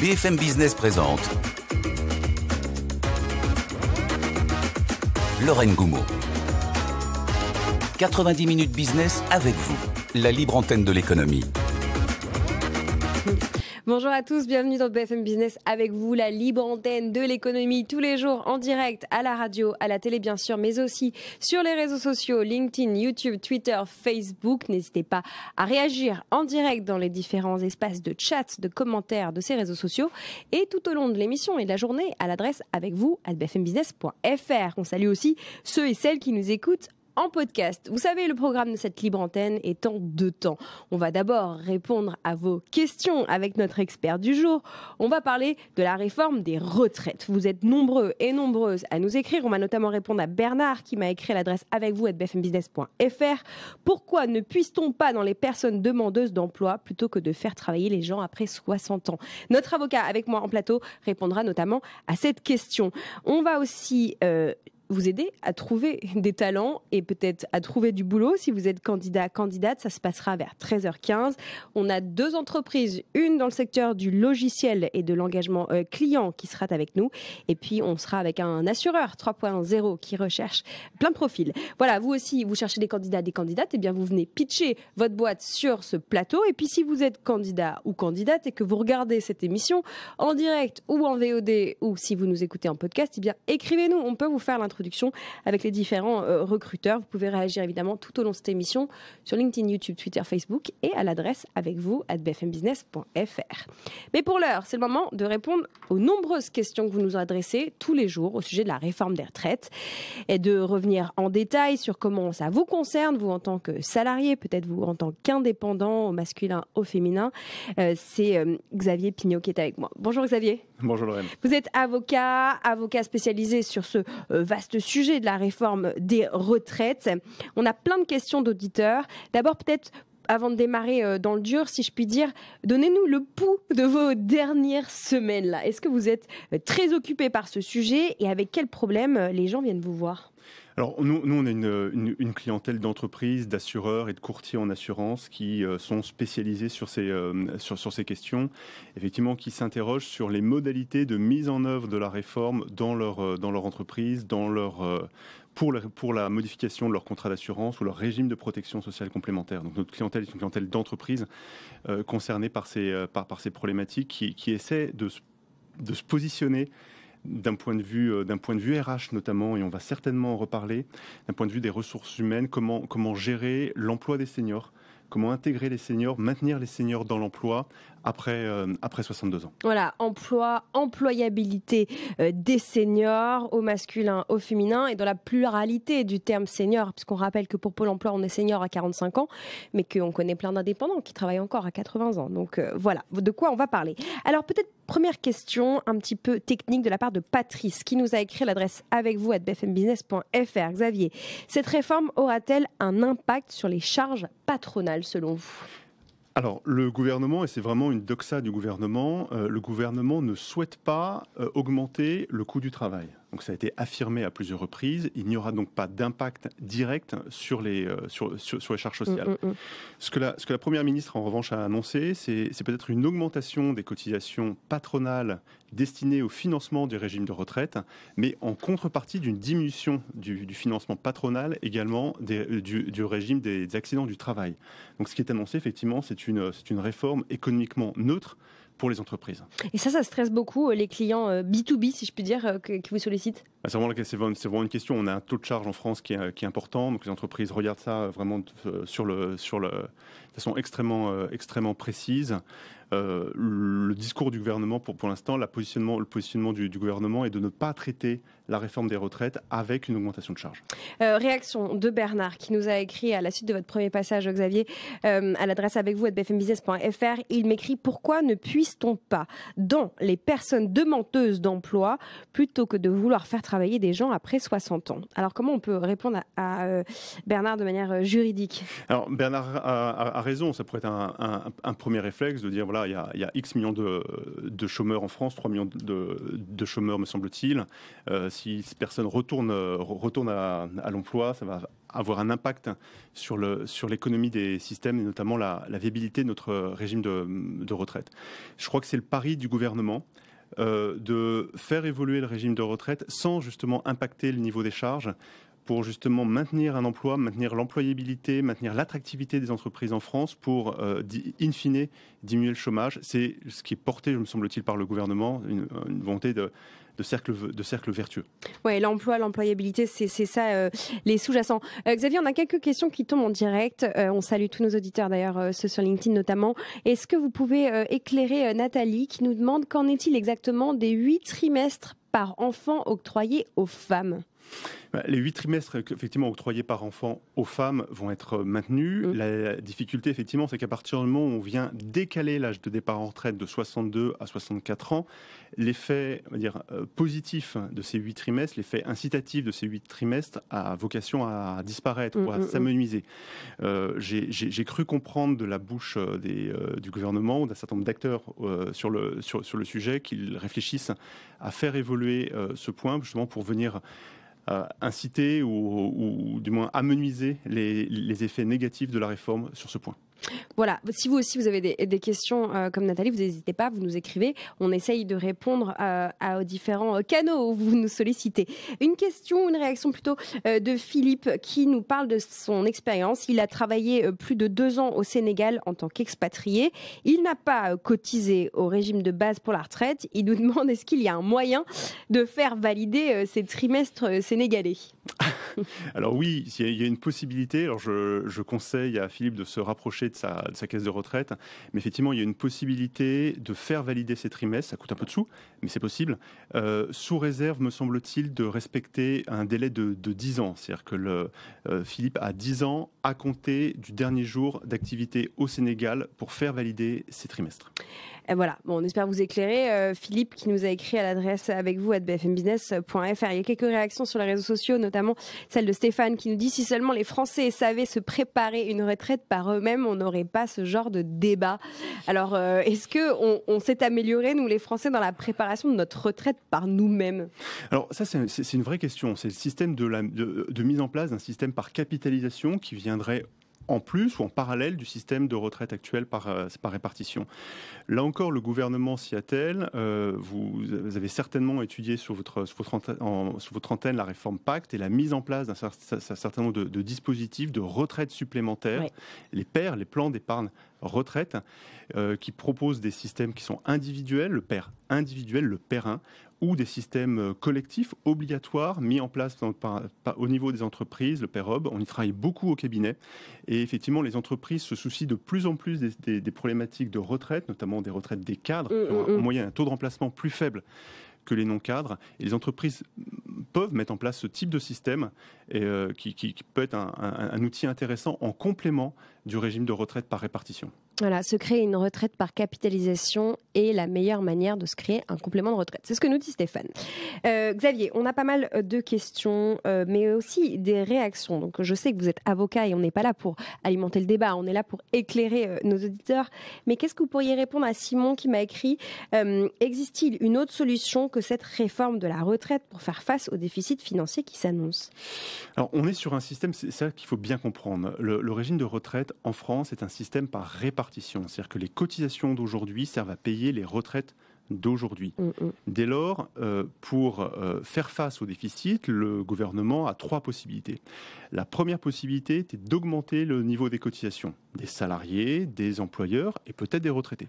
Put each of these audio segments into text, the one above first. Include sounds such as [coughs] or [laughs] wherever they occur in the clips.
BFM Business présente Lorraine Goumeau. 90 minutes business avec vous, la libre antenne de l'économie. Bonjour à tous, bienvenue dans BFM Business avec vous, la libre antenne de l'économie tous les jours en direct à la radio, à la télé bien sûr, mais aussi sur les réseaux sociaux, LinkedIn, YouTube, Twitter, Facebook. N'hésitez pas à réagir en direct dans les différents espaces de chat, de commentaires de ces réseaux sociaux et tout au long de l'émission et de la journée à l'adresse avec vous à bfmbusiness.fr. On salue aussi ceux et celles qui nous écoutent en podcast. Vous savez, le programme de cette libre antenne est en deux temps. On va d'abord répondre à vos questions avec notre expert du jour. On va parler de la réforme des retraites. Vous êtes nombreux et nombreuses à nous écrire. On va notamment répondre à Bernard qui m'a écrit l'adresse avec vous at bfmbusiness.fr. Pourquoi ne puisse-t-on pas dans les personnes demandeuses d'emploi plutôt que de faire travailler les gens après 60 ans Notre avocat avec moi en plateau répondra notamment à cette question. On va aussi euh, vous aider à trouver [laughs] des talents et peut-être à trouver du boulot. Si vous êtes candidat, candidate, ça se passera vers 13h15. On a deux entreprises, une dans le secteur du logiciel et de l'engagement euh, client qui sera avec nous. Et puis, on sera avec un assureur 3.0 qui recherche plein de profils. Voilà, vous aussi, vous cherchez des candidats, des candidates, et eh bien vous venez pitcher votre boîte sur ce plateau. Et puis, si vous êtes candidat ou candidate et que vous regardez cette émission en direct ou en VOD ou si vous nous écoutez en podcast, et eh bien écrivez-nous. On peut vous faire l'introduction avec les différents euh, recruteurs. Vous pouvez réagir évidemment tout au long de cette émission sur LinkedIn, YouTube, Twitter, Facebook et à l'adresse avec vous à bfmbusiness.fr. Mais pour l'heure, c'est le moment de répondre aux nombreuses questions que vous nous adressez tous les jours au sujet de la réforme des retraites et de revenir en détail sur comment ça vous concerne, vous en tant que salarié, peut-être vous en tant qu'indépendant, au masculin, au féminin. Euh, c'est euh, Xavier Pignot qui est avec moi. Bonjour Xavier. Bonjour Lorraine. Vous êtes avocat, avocat spécialisé sur ce vaste sujet de la réforme des retraites. On a plein de questions d'auditeurs. D'abord, peut-être avant de démarrer euh, dans le dur, si je puis dire, donnez-nous le pouls de vos dernières semaines Est-ce que vous êtes euh, très occupé par ce sujet et avec quels problèmes euh, les gens viennent vous voir alors, nous, nous, on a une, clientèle d'entreprises, d'assureurs et de courtiers en assurance qui sont spécialisés sur ces, sur, ces questions, effectivement, qui s'interrogent sur les modalités de mise en œuvre de la réforme dans leur, dans leur entreprise, dans leur, pour, la, modification de leur contrat d'assurance ou leur régime de protection sociale complémentaire. Donc notre clientèle est une clientèle d'entreprise euh, concernée euh, par ces, problématiques qui, essaie de, se positionner d'un point de vue euh, point de vue RH notamment et on va certainement en reparler d'un point de vue des ressources humaines comment gérer l'emploi des seniors comment intégrer les seniors, maintenir les seniors dans l'emploi après, euh, après 62 ans. Voilà, emploi, employabilité euh, des seniors au masculin, au féminin et dans la pluralité du terme senior, puisqu'on rappelle que pour Pôle emploi, on est senior à 45 ans, mais qu'on connaît plein d'indépendants qui travaillent encore à 80 ans. Donc euh, voilà, de quoi on va parler. Alors peut-être Première question un petit peu technique de la part de Patrice qui nous a écrit l'adresse avec vous à bfmbusiness.fr. Xavier, cette réforme aura-t-elle un impact sur les charges patronales selon vous alors, le gouvernement, et c'est vraiment une doxa du gouvernement, euh, le gouvernement ne souhaite pas euh, augmenter le coût du travail. Donc ça a été affirmé à plusieurs reprises. Il n'y aura donc pas d'impact direct sur les, euh, sur, les charges sociales. Mm, mm, mm. Ce, que la, Première ministre, en revanche, a annoncé, c'est peut-être une augmentation des cotisations patronales destinées au financement du régime de retraite, mais en contrepartie d'une diminution du, financement patronal également euh, du, régime des, accidents du travail. Donc ce qui est annoncé, effectivement, c'est une réforme économiquement neutre pour les entreprises. Et ça, ça stresse beaucoup euh, les clients B2B, euh, si je puis dire, euh, qui vous sollicitent bah, c'est vraiment, une question. On a un taux de charge en France qui est, important, donc les entreprises regardent ça vraiment sur le, sur le, de façon extrêmement, extrêmement précise. le discours du gouvernement, pour, pour l'instant, le positionnement du gouvernement est de ne pas traiter la réforme des retraites avec une augmentation de charges. Euh, réaction de Bernard qui nous a écrit à la suite de votre premier passage, Xavier, euh, à l'adresse avec vous at bfmbusiness.fr. Il m'écrit Pourquoi ne puisse-t-on pas, dans les personnes demandeuses d'emploi, plutôt que de vouloir faire travailler des gens après 60 ans Alors, comment on peut répondre à, euh, Bernard de manière juridique Alors, Bernard a, raison. Ça pourrait être un, premier réflexe de dire voilà, il y a, X millions de, chômeurs en France, 3 millions de, de chômeurs, me semble-t-il si ces personnes retournent, à, l'emploi, ça va avoir un impact sur, le, sur l'économie des systèmes et notamment la, viabilité de notre régime de, retraite. Je crois que c'est le pari du gouvernement. Euh, de faire évoluer le régime de retraite sans justement impacter le niveau des charges pour justement maintenir un emploi, maintenir l'employabilité, maintenir l'attractivité des entreprises en France pour, euh, in fine, diminuer le chômage. C'est ce qui est porté, me semble-t-il, par le gouvernement, une volonté de, de cercle, vertueux. Oui, l'emploi, l'employabilité, c'est ça euh, les sous-jacents. Euh, Xavier, on a quelques questions qui tombent en direct. Euh, on salue tous nos auditeurs d'ailleurs, ceux sur LinkedIn notamment. Est-ce que vous pouvez éclairer Nathalie qui nous demande qu'en est-il exactement des huit trimestres par enfant octroyés aux femmes bah, les huit trimestres effectivement octroyés par enfant aux femmes vont être euh, maintenus. La difficulté effectivement, c'est qu'à partir du moment où on vient décaler l'âge de départ en retraite de 62 à 64 ans, l'effet dire euh, positif de ces huit trimestres, l'effet incitatif de ces huit trimestres a vocation à disparaître mm, ou à mm, mm. s'amenuiser. Euh, j'ai cru comprendre de la bouche du gouvernement ou d'un certain nombre d'acteurs sur, le, le sujet qu'ils réfléchissent à faire évoluer ce point justement pour venir euh, inciter ou, ou, du moins amenuiser les, les effets négatifs de la réforme sur ce point. Voilà, si vous aussi vous avez des, questions euh, comme Nathalie, vous n'hésitez pas, vous nous écrivez. On essaye de répondre euh, à, aux différents euh, canaux où vous nous sollicitez. Une question, une réaction plutôt de Philippe qui nous parle de son expérience. Il a travaillé plus de deux ans au Sénégal en tant qu'expatrié. Il n'a pas cotisé au régime de base pour la retraite. Il nous [laughs] demande est-ce qu'il y a un moyen de faire valider ses trimestres sénégalais [laughs] Alors oui, il y a une possibilité. Alors je, conseille à Philippe de se rapprocher de sa, caisse de retraite. Mais effectivement, il y a une possibilité de faire valider ses trimestres. Ça coûte un peu de sous, mais c'est possible. Euh, sous réserve, me semble-t-il, de respecter un délai de, 10 ans. C'est-à-dire que euh, Philippe a 10 ans à compter du dernier jour d'activité au Sénégal pour faire valider ses trimestres. Et voilà, on espère vous éclairer. Euh, Philippe qui nous a écrit à l'adresse avec vous at bfmbusiness.fr. Il y a quelques réactions sur les réseaux sociaux, notamment celle de Stéphane qui nous dit si seulement les Français savaient se préparer une retraite par eux-mêmes, on n'aurait pas ce genre de débat. Alors, euh, est-ce que on, s'est amélioré nous les Français dans la préparation de notre retraite par nous-mêmes Alors ça, c'est une vraie question. C'est le système de mise en place d'un système par capitalisation qui viendrait en plus ou en parallèle du système de retraite actuel par, euh, par répartition. Là encore, le gouvernement s'y attelle. Euh, vous, avez certainement étudié sur votre, votre, antenne, la réforme Pacte et la mise en place d'un certain nombre de, dispositifs de retraite supplémentaire. Les pairs, les plans d'épargne retraite, euh, qui propose des systèmes qui sont individuels, le père individuel, le périn, ou des systèmes euh, collectifs obligatoires mis en place au niveau des entreprises, le PEROB. On y travaille beaucoup au cabinet. Et effectivement, les entreprises se soucient de plus en plus des, problématiques de retraite, notamment des retraites des cadres, au mmh, mmh, mmh. moyen un taux de remplacement plus faible que les non-cadres. Et les entreprises peuvent mettre en place ce type de système euh, qui, peut être un outil intéressant en complément du régime de retraite par répartition. Voilà, se créer une retraite par capitalisation est la meilleure manière de se créer un complément de retraite. C'est ce que nous dit Stéphane. Euh, Xavier, on a pas mal euh, de questions, euh, mais aussi des réactions. Donc, je sais que vous êtes avocat et on n'est pas là pour alimenter le débat, on est là pour éclairer nos auditeurs. Mais qu'est-ce que vous pourriez répondre à Simon qui m'a écrit Existe-t-il une autre solution que cette réforme de la retraite pour faire face au déficit financier qui s'annonce Alors, on est sur un système, c'est ça qu'il faut bien comprendre. le régime de retraite en France est un système par répartition c'est-à-dire que les cotisations d'aujourd'hui servent à payer les retraites d'aujourd'hui. Mm, mm. Dès lors, euh, pour euh, faire face au déficit, le gouvernement a trois possibilités. La première possibilité était d'augmenter le niveau des cotisations des salariés, des employeurs et peut-être des retraités.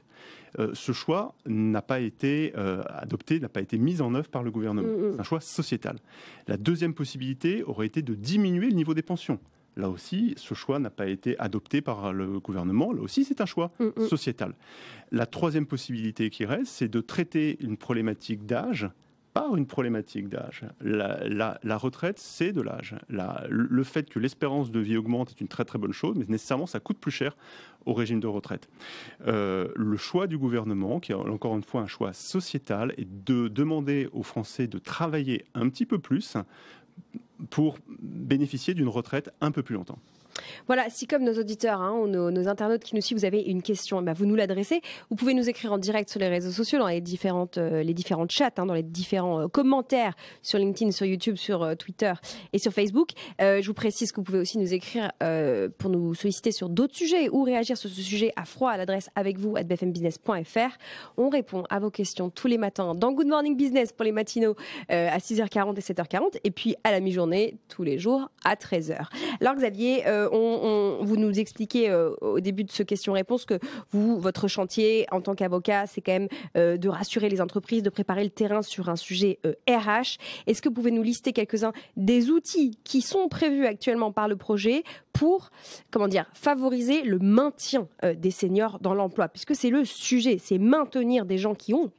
Euh, ce choix n'a pas été adopté, n'a pas été mis en œuvre par le gouvernement. Mm, c'est un choix sociétal. La deuxième possibilité aurait été de diminuer le niveau des pensions. Là aussi, ce choix n'a pas été adopté par le gouvernement. Là aussi, c'est un choix mm, mm. sociétal. La troisième possibilité qui reste, c'est de traiter une problématique d'âge par une problématique d'âge. La, retraite, c'est de l'âge. le fait que l'espérance de vie augmente est une très très bonne chose, mais nécessairement ça coûte plus cher au régime de retraite. Euh, le choix du gouvernement, qui est encore une fois un choix sociétal, est de demander aux Français de travailler un petit peu plus pour bénéficier d'une retraite un peu plus longtemps. Voilà, si comme nos auditeurs hein, ou nos, internautes qui nous suivent, vous avez une question, eh ben, vous nous l'adressez. Vous pouvez nous écrire en direct sur les réseaux sociaux, dans les différentes, euh, les différents chats, hein, dans les différents euh, commentaires sur LinkedIn, sur YouTube, sur euh, Twitter et sur Facebook. je vous précise que vous pouvez aussi nous écrire pour nous solliciter sur d'autres sujets ou réagir sur ce sujet à froid à l'adresse avec vous at bfmbusiness.fr. On répond à vos questions tous les matins dans Good Morning Business pour les matinaux à 6h40 et 7h40 et puis à la mi-journée tous les jours à 13h. Alors Xavier, euh, on, vous nous expliquez euh, au début de ce question-réponse que vous, votre chantier en tant qu'avocat, c'est quand même euh, de rassurer les entreprises, de préparer le terrain sur un sujet RH. Est-ce que vous pouvez nous lister quelques-uns des outils qui sont prévus actuellement par le projet pour, comment dire, favoriser le maintien des seniors dans l'emploi Puisque c'est le sujet, c'est maintenir des gens qui ont,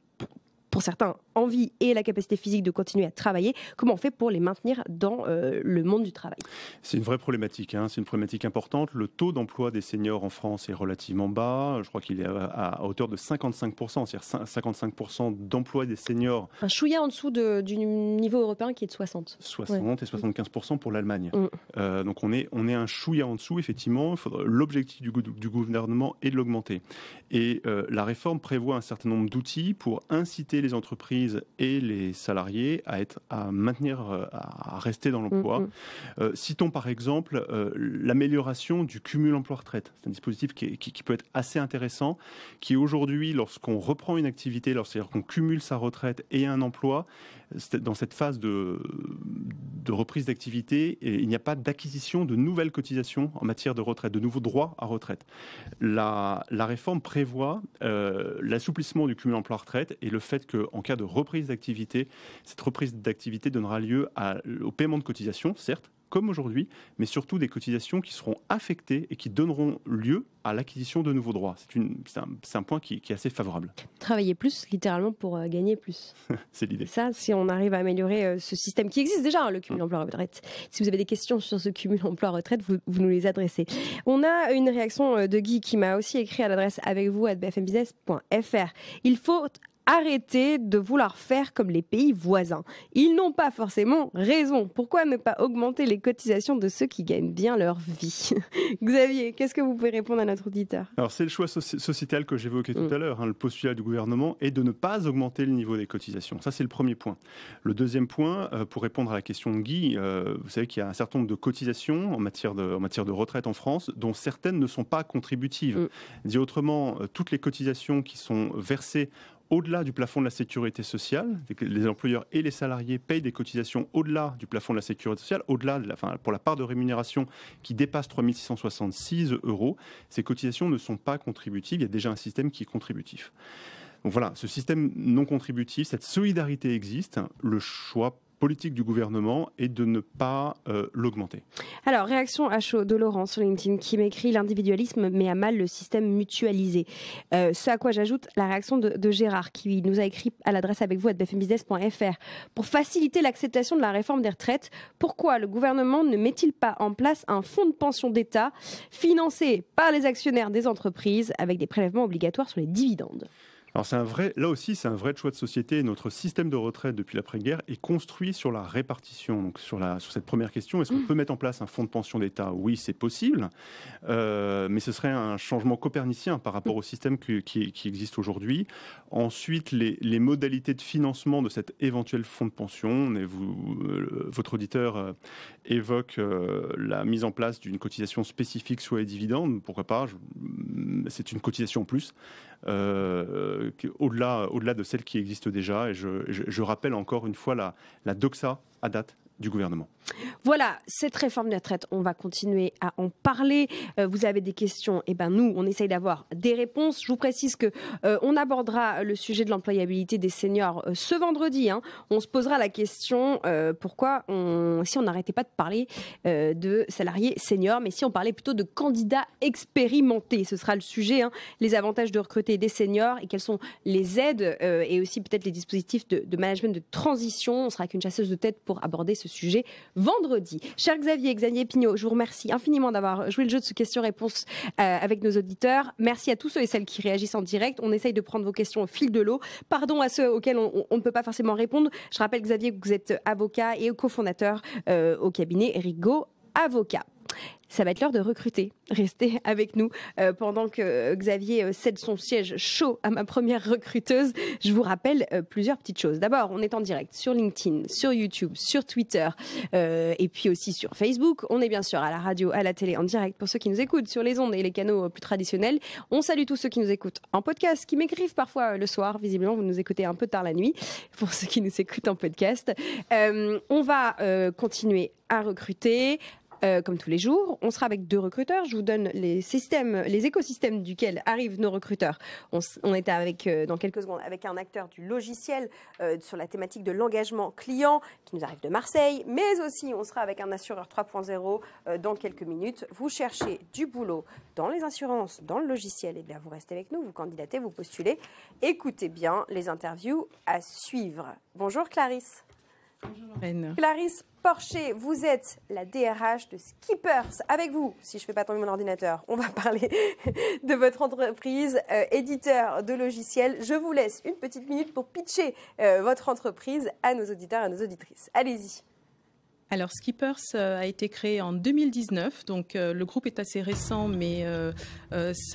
pour certains, envie et la capacité physique de continuer à travailler, comment on fait pour les maintenir dans euh, le monde du travail C'est une vraie problématique, hein. c'est une problématique importante. Le taux d'emploi des seniors en France est relativement bas, je crois qu'il est à, hauteur de 55%, c'est-à-dire 55% d'emploi des seniors. Un chouïa en dessous du niveau européen qui est de 60. 60 et 75% pour l'Allemagne. Mm. Euh, donc on est, on est un chouïa en dessous, effectivement, l'objectif du, du, gouvernement est de l'augmenter. Et euh, la réforme prévoit un certain nombre d'outils pour inciter les entreprises et les salariés à, être, à maintenir, euh, à rester dans l'emploi. Mm, mm. Euh, citons par exemple euh, l'amélioration du cumul emploi-retraite. C'est un dispositif qui, qui, peut être assez intéressant, qui aujourd'hui, lorsqu'on reprend une activité, lorsqu'on qu'on cumule sa retraite et un emploi, dans cette phase de, de reprise d'activité et il n'y a pas d'acquisition de nouvelles cotisations en matière de retraite, de nouveaux droits à retraite. La, la réforme prévoit euh, l'assouplissement du cumul emploi-retraite et le fait qu'en cas de reprise d'activité, cette reprise d'activité donnera lieu au paiement de cotisations, certes, comme aujourd'hui, mais surtout des cotisations qui seront affectées et qui donneront lieu à l'acquisition de nouveaux droits. C'est un, un, point qui, est assez favorable. Travailler plus, littéralement, pour euh, gagner plus. [laughs] c'est l'idée. Ça, si on arrive à améliorer euh, ce système qui existe déjà, hein, le cumul hum. emploi-retraite. Si vous avez des questions sur ce cumul emploi-retraite, vous, vous, nous les adressez. On a une réaction euh, de Guy qui m'a aussi écrit à l'adresse avec vous à bfmbusiness.fr. Il faut arrêter de vouloir faire comme les pays voisins. Ils n'ont pas forcément raison. Pourquoi ne pas augmenter les cotisations de ceux qui gagnent bien leur vie [laughs] Xavier, qu'est-ce que vous pouvez répondre à notre auditeur Alors c'est le choix sociétal que j'évoquais tout mm. à l'heure. Hein. le postulat du gouvernement est de ne pas augmenter le niveau des cotisations. Ça c'est le premier point. Le deuxième point, euh, pour répondre à la question de Guy, euh, vous savez qu'il y a un certain nombre de cotisations en matière de, matière de retraite en France dont certaines ne sont pas contributives. Mm. Dit autrement, euh, toutes les cotisations qui sont versées au-delà du plafond de la sécurité sociale. Les employeurs et les salariés payent des cotisations au-delà du plafond de la sécurité sociale, au-delà de la, pour la part de rémunération qui dépasse 3666 euros. Ces cotisations ne sont pas contributives. Il y a déjà un système qui est contributif. Donc voilà, ce système non contributif, cette solidarité existe. Le choix politique du gouvernement et de ne pas euh, l'augmenter. Alors, réaction à chaud de Laurent sur LinkedIn qui m'écrit L'individualisme met à mal le système mutualisé. Euh, ce à quoi j'ajoute la réaction de, Gérard qui nous a écrit à l'adresse avec vous à bfmbusiness.fr. Pour faciliter l'acceptation de la réforme des retraites, pourquoi le gouvernement ne met-il pas en place un fonds de pension d'État financé par les actionnaires des entreprises avec des prélèvements obligatoires sur les dividendes alors c'est un vrai, là aussi c'est un vrai choix de société. Notre système de retraite depuis l'après-guerre est construit sur la répartition. Donc sur, la, sur cette première question, est-ce qu'on mm. peut mettre en place un fonds de pension d'État Oui, c'est possible, euh, mais ce serait un changement copernicien par rapport au système qui, existe aujourd'hui. Ensuite, les, modalités de financement de cet éventuel fonds de pension. votre auditeur euh, évoque euh, la mise en place d'une cotisation spécifique sur les dividendes. Pourquoi pas C'est une cotisation en plus. Euh, au-delà au de celles qui existent déjà. Et je, rappelle encore une fois la, la doxa à date du gouvernement. Voilà, cette réforme la retraites, on va continuer à en parler. Euh, vous avez des questions, eh ben nous, on essaye d'avoir des réponses. Je vous précise que euh, on abordera le sujet de l'employabilité des seniors euh, ce vendredi. Hein. On se posera la question pourquoi si on n'arrêtait pas de parler de salariés seniors, mais si on parlait plutôt de candidats expérimentés. Ce sera le sujet, hein, les avantages de recruter des seniors et quelles sont les aides et aussi peut-être les dispositifs de, management de transition. On sera avec une chasseuse de tête pour aborder ce sujet vendredi. Cher Xavier, Xavier Pignot, je vous remercie infiniment d'avoir joué le jeu de ce question-réponse euh, avec nos auditeurs. Merci à tous ceux et celles qui réagissent en direct. On essaye de prendre vos questions au fil de l'eau. Pardon à ceux auxquels on, ne peut pas forcément répondre. Je rappelle, Xavier, que vous êtes avocat et cofondateur euh, au cabinet Rigaud Avocat ça va être l'heure de recruter. Restez avec nous euh, pendant que euh, Xavier euh, cède son siège chaud à ma première recruteuse. Je vous rappelle plusieurs petites choses. D'abord, on est en direct sur LinkedIn, sur YouTube, sur Twitter et puis aussi sur Facebook. On est bien sûr à la radio, à la télé, en direct pour ceux qui nous écoutent sur les ondes et les canaux plus traditionnels. On salue tous ceux qui nous écoutent en podcast, qui m'écrivent parfois le soir. Visiblement, vous nous écoutez un peu tard la nuit [laughs] pour ceux qui nous écoutent en podcast. on va continuer à recruter, euh, comme tous les jours. On sera avec deux recruteurs. Je vous donne les systèmes, les écosystèmes duquel arrivent nos recruteurs. On, est était avec, euh, dans quelques secondes avec un acteur du logiciel euh, sur la thématique de l'engagement client qui nous arrive de Marseille, mais aussi on sera avec un assureur 3.0 dans quelques minutes. Vous cherchez du boulot dans les assurances, dans le logiciel, et eh bien vous restez avec nous, vous candidatez, vous postulez. Écoutez bien les interviews à suivre. Bonjour Clarisse. Clarisse Porcher, vous êtes la DRH de Skippers. Avec vous, si je ne fais pas tomber mon ordinateur, on va [laughs] parler de votre entreprise, euh, éditeur de logiciels. Je vous laisse une petite minute pour pitcher euh, votre entreprise à nos auditeurs et à nos auditrices. Allez-y. Alors Skippers euh, a été créé en 2019, donc euh, le groupe est assez récent, mais euh,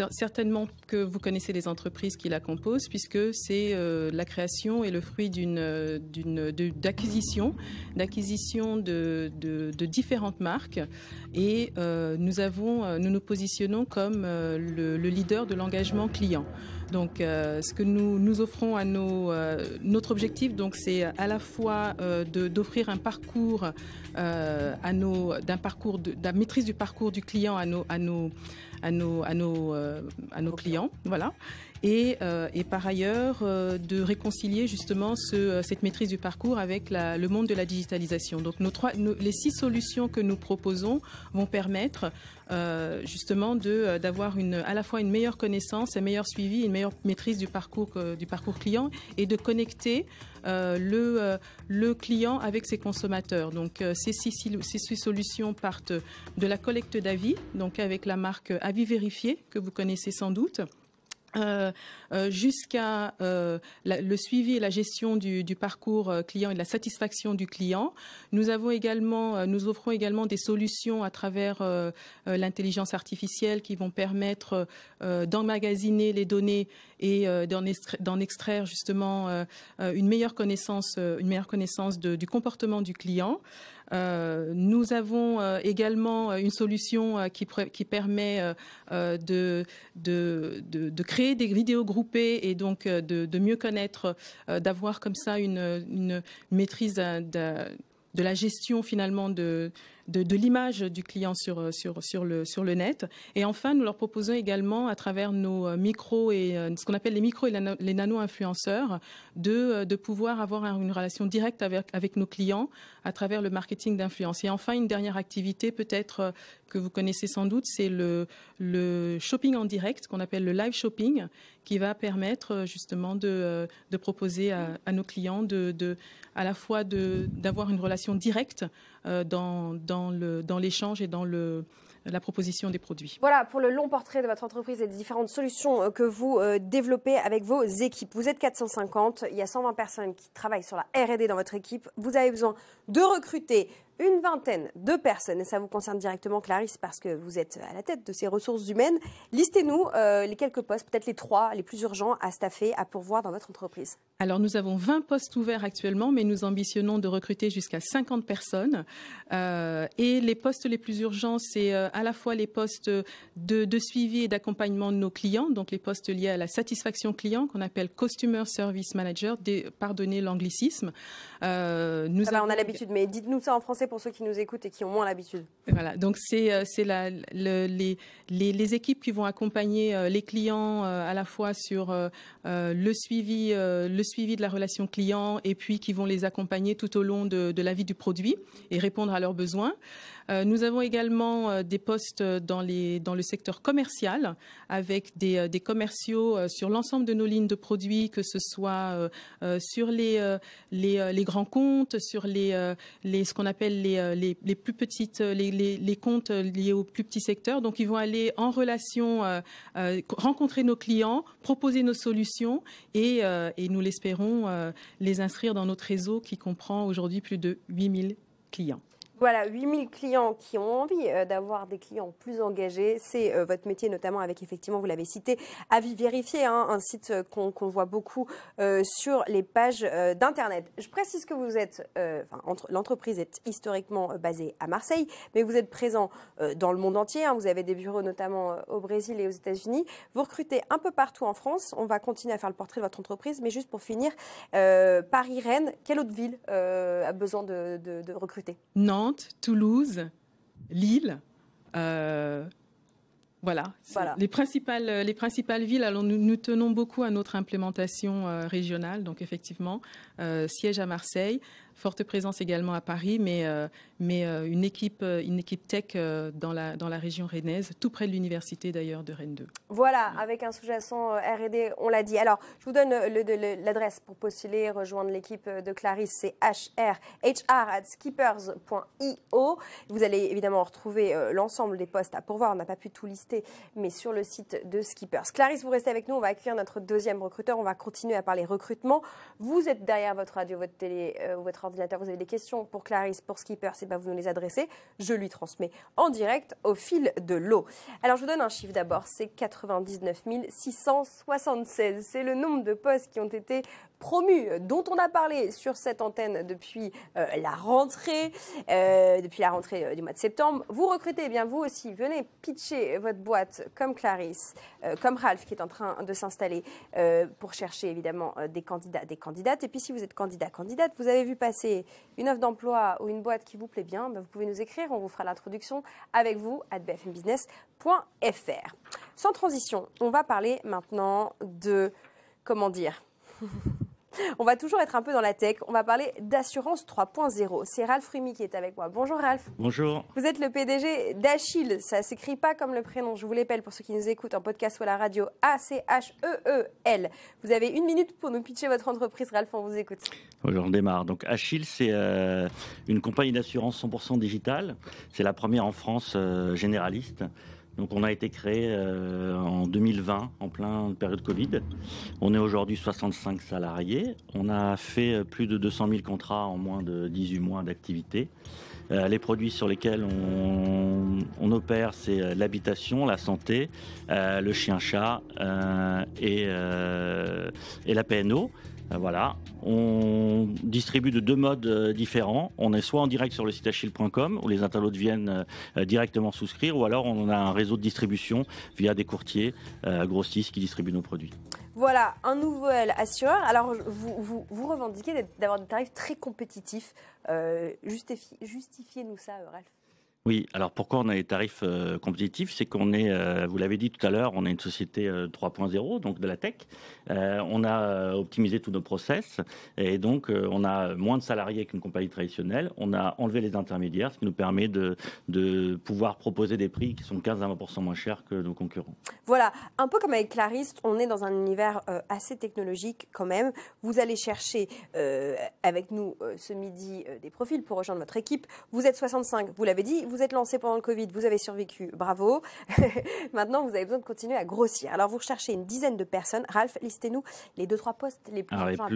certainement que vous connaissez les entreprises qui la composent, puisque c'est la création et le fruit d'une d'acquisition, d'acquisition de, différentes marques, et nous nous positionnons comme le leader de l'engagement client. Donc, euh, ce que nous, nous offrons à nos, euh, notre objectif, donc, c'est à la fois euh, d'offrir un parcours à nos, d'un parcours, de, la maîtrise du parcours du client à nos, à nos, à nos, à nos, à nos clients, voilà. Euh, et, par ailleurs euh, de réconcilier justement euh, cette maîtrise du parcours avec le monde de la digitalisation. Donc les six solutions que nous proposons vont permettre justement d'avoir à la fois une meilleure connaissance, un meilleur suivi, une meilleure maîtrise du parcours du client et de connecter le, client avec ses consommateurs. Donc, ces, six, ces, six, solutions partent de la collecte d'avis, donc avec la marque Avis Vérifié, que vous connaissez sans doute. Euh, euh, jusqu'à euh, le suivi et la gestion du, parcours client et de la satisfaction du client. Nous avons également, nous offrons également des solutions à travers l'intelligence artificielle qui vont permettre d'emmagasiner les données et d'en extraire, justement une meilleure connaissance, une meilleure connaissance du comportement du client. Euh, nous avons euh, également euh, une solution qui, permet de, de, créer des vidéos groupées et donc de, mieux connaître, d'avoir comme ça une maîtrise de la gestion finalement de, de, l'image du client sur, euh, sur, sur, le, sur le net. Et enfin, nous leur proposons également, à travers nos euh, micros et euh, ce qu'on appelle les micros et les nano-influenceurs, de, de pouvoir avoir une relation directe avec, avec nos clients à travers le marketing d'influence. Et enfin, une dernière activité peut-être que vous connaissez sans doute, c'est le, le shopping en direct qu'on appelle le live shopping qui va permettre justement de, de proposer à, nos clients de, de à la fois d'avoir une relation directe dans, dans dans l'échange et dans la proposition des produits. Voilà pour le long portrait de votre entreprise et des différentes solutions euh, que vous euh, développez avec vos équipes. Vous êtes 450, il y a 120 personnes qui travaillent sur la RD dans votre équipe. Vous avez besoin de recruter, une vingtaine de personnes, et ça vous concerne directement Clarisse parce que vous êtes à la tête de ces ressources humaines, listez-nous euh, les quelques postes, peut-être les trois les plus urgents à staffer, à pourvoir dans votre entreprise. Alors nous avons 20 postes ouverts actuellement, mais nous ambitionnons de recruter jusqu'à 50 personnes. Euh, et les postes les plus urgents, c'est euh, à la fois les postes de, suivi et d'accompagnement de nos clients, donc les postes liés à la satisfaction client qu'on appelle Customer Service Manager, pardonnez l'anglicisme. nous on a l'habitude, mais dites-nous ça en français pour ceux qui nous écoutent et qui ont moins l'habitude Voilà, donc c'est euh, le, les, équipes qui vont accompagner euh, les clients euh, à la fois sur le, suivi, le suivi de la relation client et puis qui vont les accompagner tout au long de la vie du produit et répondre à leurs besoins. Euh, nous avons également euh, des postes euh, dans, le secteur commercial avec des, commerciaux sur l'ensemble de nos lignes de produits, que ce soit sur les, grands comptes, sur ce qu'on appelle les, plus petites, comptes liés au plus petit secteur. Donc, ils vont aller en relation, rencontrer nos clients, proposer nos solutions et, et nous l'espérons les inscrire dans notre réseau qui comprend aujourd'hui plus de 8000 clients. Voilà, 8000 clients qui ont envie euh, d'avoir des clients plus engagés. C'est euh, votre métier, notamment avec, effectivement, vous l'avez cité, Avis Vérifié, hein, un site euh, qu'on voit beaucoup sur les pages d'Internet. Je précise que vous êtes, l'entreprise est historiquement basée à Marseille, mais vous êtes présent dans le monde entier. Hein. vous avez des bureaux notamment au Brésil et aux États-Unis. Vous recrutez un peu partout en France. On va continuer à faire le portrait de votre entreprise, mais juste pour finir, Paris-Rennes, quelle autre ville a besoin de, de recruter Non Toulouse, Lille. Euh, voilà, Les, principales, villes. nous, tenons beaucoup à notre implémentation euh, régionale, donc effectivement, euh, siège à Marseille, Forte présence également à Paris, mais, euh, mais euh, une, équipe, euh, une équipe tech dans, la, dans la région rennaise, tout près de l'université d'ailleurs de Rennes 2. Voilà, avec un sous-jacent RD, on l'a dit. Alors, je vous donne l'adresse pour postuler, rejoindre l'équipe de Clarisse, c'est hrhr.skippers.io. Vous allez évidemment retrouver l'ensemble des postes à pourvoir. On n'a pas pu tout lister, mais sur le site de Skippers. Clarisse, vous restez avec nous. On va accueillir notre deuxième recruteur. On va continuer à parler recrutement. Vous êtes derrière votre radio, votre télé, votre vous avez des questions pour Clarisse, pour Skipper, c'est pas vous nous les adressez, je lui transmets en direct au fil de l'eau. Alors je vous donne un chiffre d'abord, c'est 99 676. C'est le nombre de postes qui ont été promu euh, dont on a parlé sur cette antenne depuis euh, la rentrée, euh, depuis la rentrée du mois de septembre. Vous recrutez, eh bien vous aussi, venez pitcher votre boîte comme Clarisse, comme Ralph qui est en train de s'installer pour chercher évidemment des candidats, des candidates. Et puis si vous êtes candidat, candidate, vous avez vu passer une offre d'emploi ou une boîte qui vous plaît bien, ben, vous pouvez nous écrire, on vous fera l'introduction avec vous à bfmbusiness.fr. Sans transition, on va parler maintenant de comment dire. [laughs] On va toujours être un peu dans la tech. On va parler d'assurance 3.0. C'est Ralph Rumi qui est avec moi. Bonjour Ralph. Bonjour. Vous êtes le PDG d'Achille. Ça s'écrit pas comme le prénom, je vous l'appelle pour ceux qui nous écoutent en podcast ou à la radio. A-C-H-E-E-L. Vous avez une minute pour nous pitcher votre entreprise. Ralph, on vous écoute. Bonjour, on démarre. Donc Achille, c'est euh, une compagnie d'assurance 100% digitale. C'est la première en France euh, généraliste. Donc on a été créé euh, en 2020, en plein période Covid. On est aujourd'hui 65 salariés. On a fait euh, plus de 200 000 contrats en moins de 18 mois d'activité. Euh, les produits sur lesquels on, opère, c'est l'habitation, la santé, le chien-chat et la PNO. Euh, voilà, on distribue de deux modes euh, différents. On est soit en direct sur le site achille.com où les internautes viennent euh, directement souscrire, ou alors on a un réseau de distribution via des courtiers grossistes qui distribuent nos produits. Voilà, un nouvel assureur. Alors, vous, vous, revendiquez d'avoir des tarifs très compétitifs. justifiez-nous ça, Ralph. Oui, alors pourquoi on a des tarifs euh, compétitifs C'est qu'on est, euh, vous l'avez dit tout à l'heure, on est une société 3.0, euh, donc de la tech. on a optimisé tous nos process et donc on a moins de salariés qu'une compagnie traditionnelle. On a enlevé les intermédiaires, ce qui nous permet de, pouvoir proposer des prix qui sont 15 à 20% moins chers que nos concurrents. Voilà, un peu comme avec Clariste, on est dans un univers assez technologique quand même. Vous allez chercher avec nous ce midi des profils pour rejoindre votre équipe. Vous êtes 65, vous l'avez dit vous êtes lancé pendant le Covid, vous avez survécu, bravo. [laughs] Maintenant, vous avez besoin de continuer à grossir. Alors, vous recherchez une dizaine de personnes. Ralph, listez-nous les deux, trois postes les plus urgents.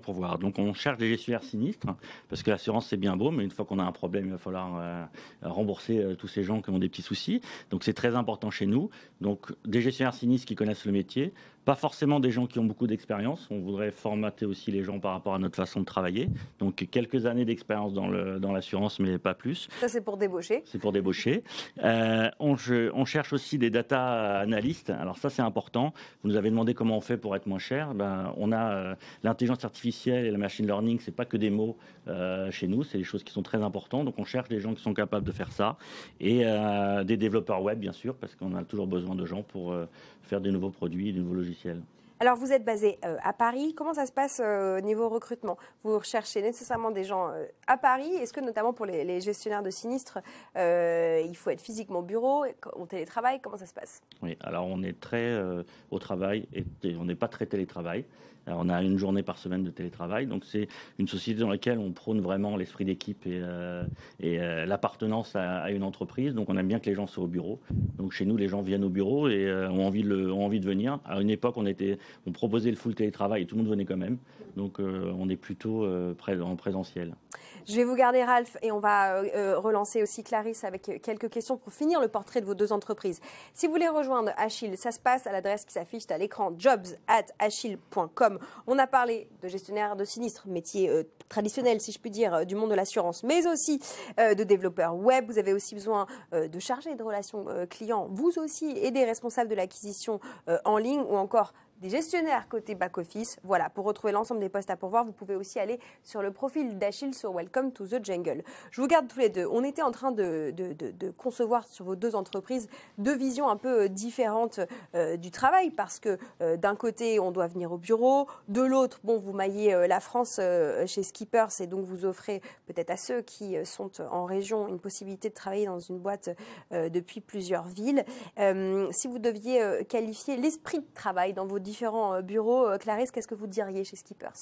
plus à voir. Donc, on cherche des gestionnaires sinistres, parce que l'assurance, c'est bien beau, mais une fois qu'on a un problème, il va falloir euh, rembourser euh, tous ces gens qui ont des petits soucis. Donc, c'est très important chez nous. Donc, des gestionnaires sinistres qui connaissent le métier, pas forcément des gens qui ont beaucoup d'expérience. On voudrait formater aussi les gens par rapport à notre façon de travailler. Donc quelques années d'expérience dans, l'assurance, dans mais pas plus. Ça, c'est pour débaucher. C'est pour débaucher. Euh, on, on, cherche aussi des data analystes. Alors ça, c'est important. Vous nous avez demandé comment on fait pour être moins cher. Ben, on a euh, l'intelligence artificielle et la machine learning. C'est pas que des mots euh, chez nous. C'est des choses qui sont très importantes. Donc on cherche des gens qui sont capables de faire ça et des développeurs web, bien sûr, parce qu'on a toujours besoin de gens pour faire des nouveaux produits, des nouveaux logiciels. Alors, vous êtes basé euh, à Paris. Comment ça se passe euh, au niveau recrutement Vous recherchez nécessairement des gens euh, à Paris. Est-ce que, notamment pour les, gestionnaires de sinistres, il faut être physiquement au bureau au télétravail, Comment ça se passe Oui, alors on est très au travail et, et on n'est pas très télétravail on a une journée par semaine de télétravail. Donc, c'est une société dans laquelle on prône vraiment l'esprit d'équipe et, euh, euh, l'appartenance à, une entreprise. Donc, on aime bien que les gens soient au bureau. Donc, chez nous, les gens viennent au bureau et euh, ont, envie de venir. À une époque, on, était, on proposait le full télétravail et tout le monde venait quand même. Donc, on est plutôt en présentiel. Je vais vous garder, Ralph, et on va relancer aussi Clarisse avec quelques questions pour finir le portrait de vos deux entreprises. Si vous voulez rejoindre Achille, ça se passe à l'adresse qui s'affiche à l'écran jobs on a parlé de gestionnaire de sinistres, métier euh, traditionnel, si je puis dire, euh, du monde de l'assurance, mais aussi euh, de développeurs web. Vous avez aussi besoin de chargés de relations clients, vous aussi, et des responsables de l'acquisition en ligne ou encore des gestionnaires côté back-office. Voilà, pour retrouver l'ensemble des postes à pourvoir, vous pouvez aussi aller sur le profil d'Achille sur Welcome to the Jungle. Je vous garde tous les deux. On était en train de, concevoir sur vos deux entreprises deux visions un peu euh, différentes euh, du travail parce que euh, d'un côté, on doit venir au bureau, de l'autre, bon, vous maillez la France chez Skippers et donc vous offrez peut-être à ceux qui sont en région une possibilité de travailler dans une boîte depuis plusieurs villes. si vous deviez qualifier l'esprit de travail dans vos différents euh, bureaux. Euh, Clarisse, qu'est-ce que vous diriez chez Skippers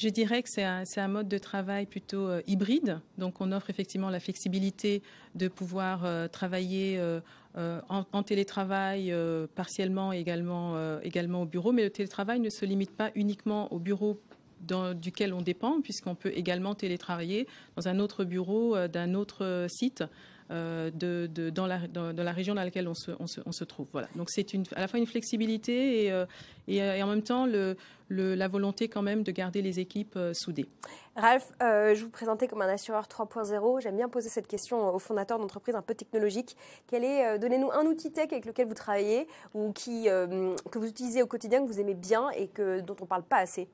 je dirais que c'est un, mode de travail plutôt euh, hybride. Donc, on offre effectivement la flexibilité de pouvoir travailler en, télétravail partiellement également, également au bureau. Mais le télétravail ne se limite pas uniquement au bureau duquel on dépend, puisqu'on peut également télétravailler dans un autre bureau d'un autre site. Euh, de, dans, la, dans, la région dans laquelle on se, trouve. Donc c'est à la fois une flexibilité et, euh, euh, en même temps le, la volonté quand même de garder les équipes soudées. Ralph, je vous présentais comme un assureur 3.0. J'aime bien poser cette question aux fondateurs d'entreprises un peu technologiques. Quel est, donnez-nous un outil tech avec lequel vous travaillez ou qui, que vous utilisez au quotidien, que vous aimez bien et que, dont on ne parle pas assez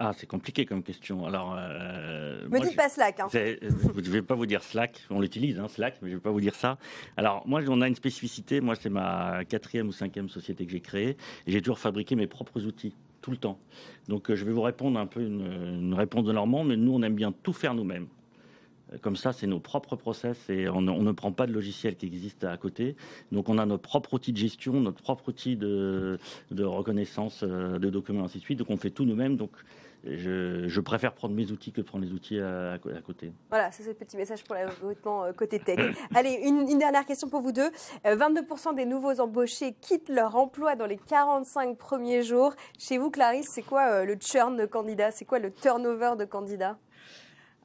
ah, c'est compliqué comme question. Alors, euh, me dites pas Slack. Hein. Euh, je ne vais pas vous dire Slack. On l'utilise, hein, Slack, mais je ne vais pas vous dire ça. Alors, moi, on a une spécificité. Moi, c'est ma quatrième ou cinquième société que j'ai créée. j'ai toujours fabriqué mes propres outils tout le temps. Donc, euh, je vais vous répondre un peu une, réponse de Normand, mais nous, on aime bien tout faire nous-mêmes. Comme ça, c'est nos propres process et on, ne prend pas de logiciel qui existe à côté. Donc, on a notre propre outil de gestion, notre propre outil de, de reconnaissance de documents, ainsi de suite. Donc, on fait tout nous-mêmes. Donc, je, préfère prendre mes outils que prendre les outils à, côté. Voilà, c'est ce petit message pour l'avouement euh, côté tech. [coughs] Allez, une, une, dernière question pour vous deux. 22% euh, des nouveaux embauchés quittent leur emploi dans les 45 premiers jours. Chez vous, Clarisse, c'est quoi euh, le churn de candidats C'est quoi le turnover de candidats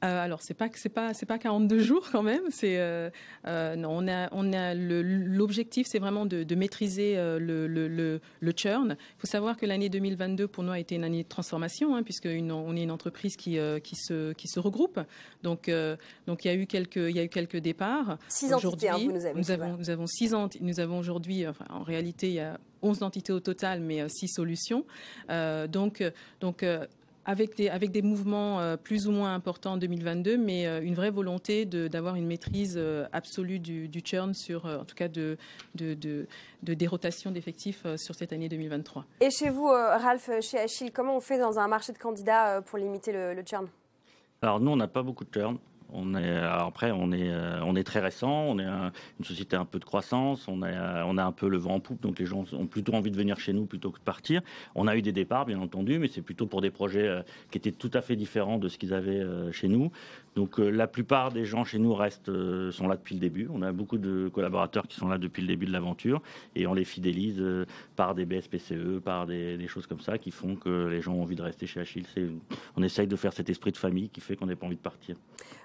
euh, alors c'est pas pas pas 42 jours quand même. Euh, euh, on a on a l'objectif c'est vraiment de, maîtriser le, churn. Il faut savoir que l'année 2022 pour nous a été une année de transformation hein, puisque on est une entreprise qui qui se qui se regroupe. Donc donc il y a eu quelques il y eu quelques départs. Six entités, hein, nous Nous avons nous avons six entités. Nous avons aujourd'hui en réalité il y a 11 entités au total, mais six solutions. donc, donc avec des, avec des mouvements euh, plus ou moins importants en 2022, mais euh, une vraie volonté d'avoir une maîtrise euh, absolue du, churn, sur, en tout cas de, de, dérotation d'effectifs sur cette année 2023. Et chez vous, Ralph, chez Achille, comment on fait dans un marché de candidats pour limiter le, le churn Alors nous, on n'a pas beaucoup de churn. On est, euh, après, euh, on est, très récent, on est une société un peu de croissance, euh, on, a un peu le vent en poupe, donc les gens ont plutôt envie de venir chez nous plutôt que de partir. On a eu des départs, bien entendu, mais c'est plutôt pour des projets qui étaient tout à fait différents de ce qu'ils avaient chez nous. Donc la plupart des gens chez nous restent, sont là depuis le début. On a beaucoup de collaborateurs qui sont là depuis le début de l'aventure et on les fidélise par des BSPCE, par des, choses comme ça qui font que les gens ont envie de rester chez Achille. On essaye de faire cet esprit de famille qui fait qu'on n'a pas envie de partir.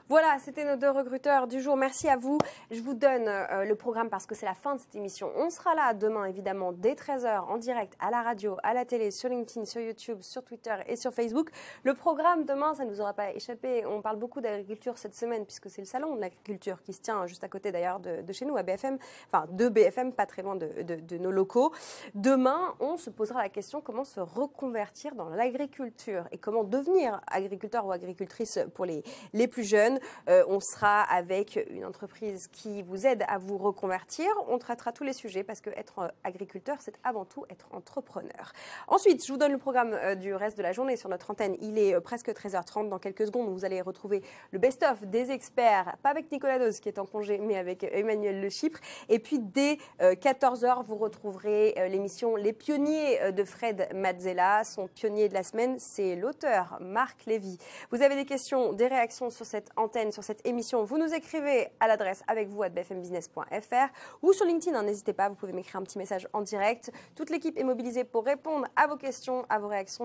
Voilà, c'était nos deux recruteurs du jour. Merci à vous. Je vous donne euh, le programme parce que c'est la fin de cette émission. On sera là demain, évidemment, dès 13h, en direct, à la radio, à la télé, sur LinkedIn, sur YouTube, sur Twitter et sur Facebook. Le programme demain, ça ne vous aura pas échappé. On parle beaucoup d'agriculture cette semaine puisque c'est le salon de l'agriculture qui se tient juste à côté d'ailleurs de, chez nous, à BFM, enfin de BFM, pas très loin de, de nos locaux. Demain, on se posera la question comment se reconvertir dans l'agriculture et comment devenir agriculteur ou agricultrice pour les, les plus jeunes. Euh, on sera avec une entreprise qui vous aide à vous reconvertir. On traitera tous les sujets parce que être euh, agriculteur, c'est avant tout être entrepreneur. Ensuite, je vous donne le programme euh, du reste de la journée sur notre antenne. Il est presque 13h30. Dans quelques secondes, vous allez retrouver le best-of des experts, pas avec Nicolas Dose qui est en congé, mais avec Emmanuel Le Chypre. Et puis dès 14h, vous retrouverez l'émission Les pionniers de Fred Mazzella. Son pionnier de la semaine, c'est l'auteur Marc Lévy. Vous avez des questions, des réactions sur cette antenne sur cette émission, vous nous écrivez à l'adresse avec vous à bfmbusiness.fr ou sur LinkedIn. Hein, n'hésitez pas, vous pouvez m'écrire un petit message en direct. Toute l'équipe est mobilisée pour répondre à vos questions, à vos réactions.